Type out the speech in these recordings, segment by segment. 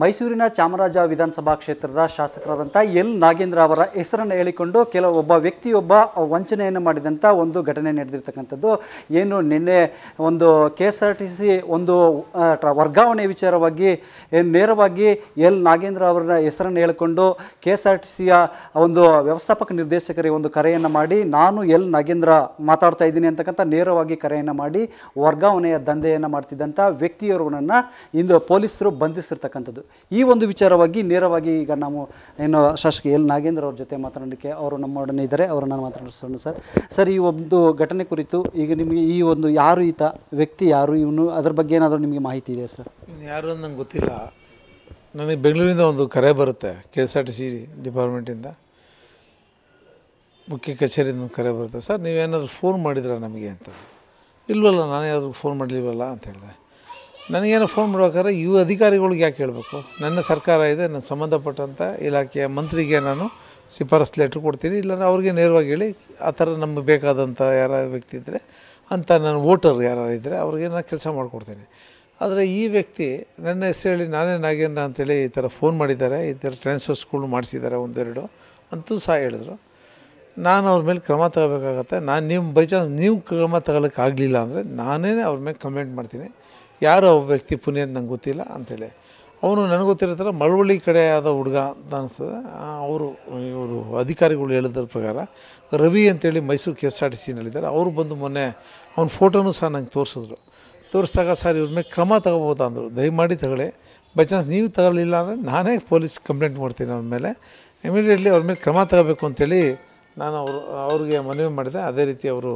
ಮೈಸೂರಿನ ಚಾಮರಾಜ ವಿಧಾನಸಭಾ ಕ್ಷೇತ್ರದ ಶಾಸಕರಾದಂಥ ಎಲ್ ನಾಗೇಂದ್ರ ಅವರ ಹೆಸರನ್ನು ಹೇಳಿಕೊಂಡು ಕೆಲವೊಬ್ಬ ವ್ಯಕ್ತಿಯೊಬ್ಬ ವಂಚನೆಯನ್ನು ಮಾಡಿದಂಥ ಒಂದು ಘಟನೆ ನಡೆದಿರ್ತಕ್ಕಂಥದ್ದು ಏನು ನಿನ್ನೆ ಒಂದು K S R T C ಒಂದು ವರ್ಗಾವಣೆ ವಿಚಾರವಾಗಿ ನೇರವಾಗಿ ಎಲ್ ನಾಗೇಂದ್ರ ಅವರ ಹೆಸರನ್ನು ಹೇಳಿಕೊಂಡು ಕೆ ಎಸ್ ಆರ್ ಟಿ ಸಿಯ ಒಂದು ವ್ಯವಸ್ಥಾಪಕ ನಿರ್ದೇಶಕರಿಗೆ ಒಂದು ಕರೆಯನ್ನು ಮಾಡಿ ನಾನು ಎಲ್ ನಾಗೇಂದ್ರ ಮಾತಾಡ್ತಾ ಇದ್ದೀನಿ ಅಂತಕ್ಕಂಥ ನೇರವಾಗಿ ಕರೆಯನ್ನು ಮಾಡಿ ವರ್ಗಾವಣೆಯ ದಂಧೆಯನ್ನು ಮಾಡ್ತಿದ್ದಂಥ ವ್ಯಕ್ತಿಯವರನ್ನು ಇಂದು ಪೊಲೀಸರು ಬಂಧಿಸಿರ್ತಕ್ಕಂಥದ್ದು ಈ ಒಂದು ವಿಚಾರವಾಗಿ ನೇರವಾಗಿ ಈಗ ನಾವು ಏನು ಶಾಸಕ ಎಲ್ ನಾಗೇಂದ್ರ ಅವ್ರ ಜೊತೆ ಮಾತನಾಡಲಿಕ್ಕೆ ಅವರು ನಮ್ಮೊಡನೆ ಇದ್ದಾರೆ ಅವರನ್ನು ಮಾತನಾಡಿಸೋಣ ಸರ್ ಸರ್ ಈ ಒಂದು ಘಟನೆ ಕುರಿತು ಈಗ ನಿಮಗೆ ಈ ಒಂದು ಯಾರು ಈತ ವ್ಯಕ್ತಿ ಯಾರು ಇವನು ಅದ್ರ ಬಗ್ಗೆ ಏನಾದರೂ ನಿಮಗೆ ಮಾಹಿತಿ ಇದೆ ಸರ್ ಯಾರು ನಂಗೆ ಗೊತ್ತಿಲ್ಲ ನನಗೆ ಬೆಂಗಳೂರಿಂದ ಒಂದು ಕರೆ ಬರುತ್ತೆ K S R T C ಡಿಪಾರ್ಟ್ಮೆಂಟಿಂದ ಮುಖ್ಯ ಕಚೇರಿಯಿಂದ ಕರೆ ಬರುತ್ತೆ ಸರ್ ನೀವೇನಾದರೂ ಫೋನ್ ಮಾಡಿದ್ರ ನಮಗೆ ಅಂತ ಇಲ್ವಲ್ಲ ನಾನು ಯಾವ್ದು ಫೋನ್ ಮಾಡಲಿಲ್ವಲ್ಲ ಅಂತ ಹೇಳಿದೆ ನನಗೇನು ಫೋನ್ ಮಾಡ್ಬೇಕಾದ್ರೆ ಇವು ಅಧಿಕಾರಿಗಳಿಗೆ ಯಾಕೆ ಹೇಳಬೇಕು ನನ್ನ ಸರ್ಕಾರ ಇದೆ ನನ್ನ ಸಂಬಂಧಪಟ್ಟಂಥ ಇಲಾಖೆಯ ಮಂತ್ರಿಗೆ ನಾನು ಶಿಫಾರಸ್ ಲೆಟ್ರ್ ಕೊಡ್ತೀನಿ ಇಲ್ಲಾಂದ್ರೆ ಅವ್ರಿಗೆ ನೇರವಾಗಿ ಹೇಳಿ ಆ ಥರ ನಮಗೆ ಬೇಕಾದಂಥ ಯಾರ ವ್ಯಕ್ತಿ ಇದ್ದರೆ ಅಂತ ನನ್ನ ವೋಟರ್ ಯಾರು ಇದ್ದರೆ ಅವ್ರಿಗೆ ನಾನು ಕೆಲಸ ಮಾಡಿಕೊಡ್ತೀನಿ ಆದರೆ ಈ ವ್ಯಕ್ತಿ ನನ್ನ ಹೆಸರು ಹೇಳಿ ನಾನೇ ನಾಗೇಂದ್ರ ಅಂತೇಳಿ ಈ ಥರ ಫೋನ್ ಮಾಡಿದ್ದಾರೆ ಈ ಥರ ಟ್ರಾನ್ಸ್ಫರ್ಸ್ಗಳು ಮಾಡಿಸಿದ್ದಾರೆ ಒಂದೆರಡು ಅಂತೂ ಸಹ ಹೇಳಿದ್ರು ನಾನು ಅವ್ರ ಮೇಲೆ ಕ್ರಮ ತಗೋಬೇಕಾಗತ್ತೆ ನಾನು ನಿಮ್ಮ ಬೈ ಚಾನ್ಸ್ ನೀವು ಕ್ರಮ ತಗೊಳಕ್ಕೆ ಆಗಲಿಲ್ಲ ಅಂದರೆ ನಾನೇ ಅವ್ರ ಮೇಲೆ ಕಮೆಂಟ್ ಮಾಡ್ತೀನಿ ಯಾರು ವ್ಯಕ್ತಿ ಪುಣ್ಯ ಅಂತ ನಂಗೆ ಗೊತ್ತಿಲ್ಲ ಅಂಥೇಳಿ ಅವನು ನನಗೆ ಗೊತ್ತಿರೋ ಥರ ಮಳವಳ್ಳಿ ಕಡೆ ಆದ ಹುಡುಗ ಅಂತ ಅನಿಸ್ತದೆ ಅವರು ಇವರು ಅಧಿಕಾರಿಗಳು ಹೇಳಿದ್ರ ಪ್ರಕಾರ ರವಿ ಅಂತೇಳಿ Mysuru K S R T ಸಿನಲ್ಲಿದ್ದಾರೆ ಅವರು ಬಂದು ಮೊನ್ನೆ ಅವ್ನ ಫೋಟೋನು ಸಹ ನಂಗೆ ತೋರಿಸಿದ್ರು ತೋರಿಸಿದಾಗ ಸರ್ ಇವ್ರ ಮೇಲೆ ಕ್ರಮ ತಗೋಬೋದಾ ದಯಮಾಡಿ ತಗೊಳ್ಳಿ ಬೈ ಚಾನ್ಸ್ ನೀವು ತಗೊಳ್ಳಿಲ್ಲ ಅಂದರೆ ನಾನೇ ಪೊಲೀಸ್ ಕಂಪ್ಲೇಂಟ್ ಮಾಡ್ತೀನಿ ಅವ್ರ ಮೇಲೆ ಇಮಿಡಿಯೇಟ್ಲಿ ಅವ್ರ ಮೇಲೆ ಕ್ರಮ ತಗೋಬೇಕು ಅಂತೇಳಿ ನಾನು ಅವರು ಅವ್ರಿಗೆ ಮನವಿ ಮಾಡಿದೆ ಅದೇ ರೀತಿ ಅವರು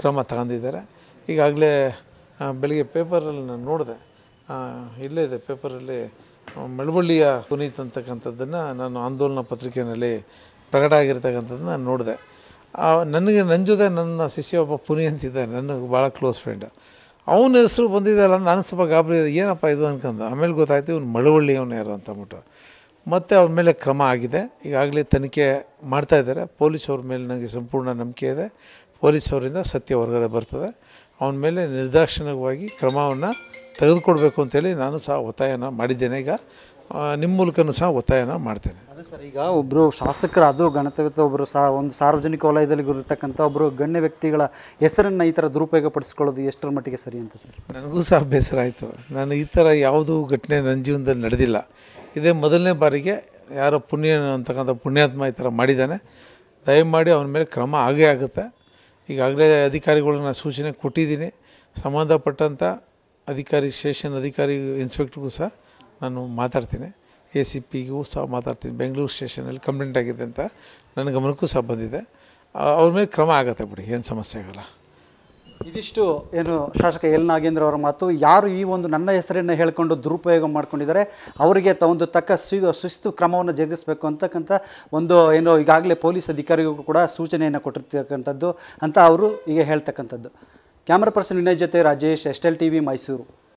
ಕ್ರಮ ತಗೊಂಡಿದ್ದಾರೆ ಈಗಾಗಲೇ ಬೆಳಿಗ್ಗೆ ಪೇಪರಲ್ಲಿ ನಾನು ನೋಡಿದೆ ಇಲ್ಲೇ ಇದೆ ಪೇಪರಲ್ಲಿ ಮಳವಳ್ಳಿಯ ಪುನೀತ್ ಅಂತಕ್ಕಂಥದ್ದನ್ನು ನಾನು ಆಂದೋಲನ ಪತ್ರಿಕೆಯಲ್ಲಿ ಪ್ರಕಟ ಆಗಿರ್ತಕ್ಕಂಥದ್ದು ನಾನು ನೋಡಿದೆ ನನಗೆ ನನ್ನ ಜೊತೆ ನನ್ನ ಶಿಷ್ಯ ಒಬ್ಬ ಪುನಿ ಅಂತಿದ್ದಾನೆ ನನಗೆ ಭಾಳ ಕ್ಲೋಸ್ ಫ್ರೆಂಡ್ ಅವನ ಹೆಸರು ಬಂದಿದ್ದಲ್ಲ ನಾನು ಸ್ವಲ್ಪ ಗಾಬರಿ ಏನಪ್ಪ ಇದು ಅನ್ಕೊಂಡು ಆಮೇಲೆ ಗೊತ್ತಾಯ್ತು ಇವನು ಮಳವಳ್ಳಿ ಅವನು ಯಾರು ಅಂದ್ಬಿಟ್ಟು ಮತ್ತು ಅವ್ರ ಮೇಲೆ ಕ್ರಮ ಆಗಿದೆ ಈಗಾಗಲೇ ತನಿಖೆ ಮಾಡ್ತಾಯಿದ್ದಾರೆ ಪೊಲೀಸ್ ಅವ್ರ ಮೇಲೆ ನನಗೆ ಸಂಪೂರ್ಣ ನಂಬಿಕೆ ಇದೆ ಪೊಲೀಸ್ ಅವರಿಂದ ಸತ್ಯ ಹೊರಗಡೆ ಬರ್ತದೆ ಅವನ ಮೇಲೆ ನಿರ್ದಾಕ್ಷಿಣ್ಯವಾಗಿ ಕ್ರಮವನ್ನು ತೆಗೆದುಕೊಡ್ಬೇಕು ಅಂತೇಳಿ ನಾನು ಸಹ ಒತ್ತಾಯನ ಮಾಡಿದ್ದೇನೆ ಈಗ ನಿಮ್ಮ ಮೂಲಕನೂ ಸಹ ಒತ್ತಾಯನ ಮಾಡ್ತೇನೆ ಅದೇ ಸರ್ ಈಗ ಒಬ್ಬರು ಶಾಸಕರಾದರೂ ಗಣತವಿತ ಒಬ್ಬರು ಸಹ ಒಂದು ಸಾರ್ವಜನಿಕ ವಲಯದಲ್ಲಿ ಇರತಕ್ಕಂಥ ಒಬ್ಬರು ಗಣ್ಯ ವ್ಯಕ್ತಿಗಳ ಹೆಸರನ್ನು ಈ ಥರ ದುರುಪಯೋಗ ಪಡಿಸ್ಕೊಳ್ಳೋದು ಎಷ್ಟರ ಮಟ್ಟಿಗೆ ಸರಿ ಅಂತ ಸರ್ ನನಗೂ ಸಹ ಬೇಸರ ಆಯಿತು ನಾನು ಈ ಥರ ಯಾವುದೂ ಘಟನೆ ನನ್ನ ಜೀವನದಲ್ಲಿ ನಡೆದಿಲ್ಲ ಇದೇ ಮೊದಲನೇ ಬಾರಿಗೆ ಯಾರೋ ಪುಣ್ಯ ಅಂತಕ್ಕಂಥ ಪುಣ್ಯಾತ್ಮ ಈ ಥರ ಮಾಡಿದ್ದಾನೆ ದಯಮಾಡಿ ಅವನ ಮೇಲೆ ಕ್ರಮ ಆಗೇ ಆಗುತ್ತೆ ಈಗಾಗಲೇ ನಾನು ಸೂಚನೆ ಕೊಟ್ಟಿದ್ದೀನಿ ಸಂಬಂಧಪಟ್ಟಂಥ ಅಧಿಕಾರಿ ಸ್ಟೇಷನ್ ಅಧಿಕಾರಿ ಇನ್ಸ್ಪೆಕ್ಟ್ರಿಗೂ ಸಹ ನಾನು ಮಾತಾಡ್ತೀನಿ ಎ ಸಿ ಪಿಗೂ ಸಹ ಮಾತಾಡ್ತೀನಿ ಬೆಂಗಳೂರು ಸ್ಟೇಷನಲ್ಲಿ ಕಂಪ್ಲೇಂಟ್ ಆಗಿದೆ ಅಂತ ನನ್ನ ಗಮನಕ್ಕೂ ಸಹ ಬಂದಿದೆ ಅವ್ರ ಮೇಲೆ ಕ್ರಮ ಆಗುತ್ತೆ ಬಿಡಿ ಏನು ಸಮಸ್ಯೆ ಆಗೋಲ್ಲ ಇದಿಷ್ಟು ಏನು ಶಾಸಕ ಎಲ್ ನಾಗೇಂದ್ರ ಅವರ ಮಾತು ಯಾರು ಈ ಒಂದು ನನ್ನ ಹೆಸರನ್ನು ಹೇಳಿಕೊಂಡು ದುರುಪಯೋಗ ಮಾಡ್ಕೊಂಡಿದ್ದಾರೆ ಅವರಿಗೆ ತ ಒಂದು ತಕ್ಕ ಶಿಸ್ತು ಕ್ರಮವನ್ನು ಜರುಗಿಸಬೇಕು ಅಂತಕ್ಕಂಥ ಒಂದು ಏನು ಈಗಾಗಲೇ ಪೊಲೀಸ್ ಅಧಿಕಾರಿಗೂ ಕೂಡ ಸೂಚನೆಯನ್ನು ಕೊಟ್ಟಿರ್ತಕ್ಕಂಥದ್ದು ಅಂತ ಅವರು ಈಗ ಹೇಳ್ತಕ್ಕಂಥದ್ದು ಕ್ಯಾಮ್ರಾ ಪರ್ಸನ್ ವಿನಯ್ ಜೊತೆ Rajesh S L T V Mysuru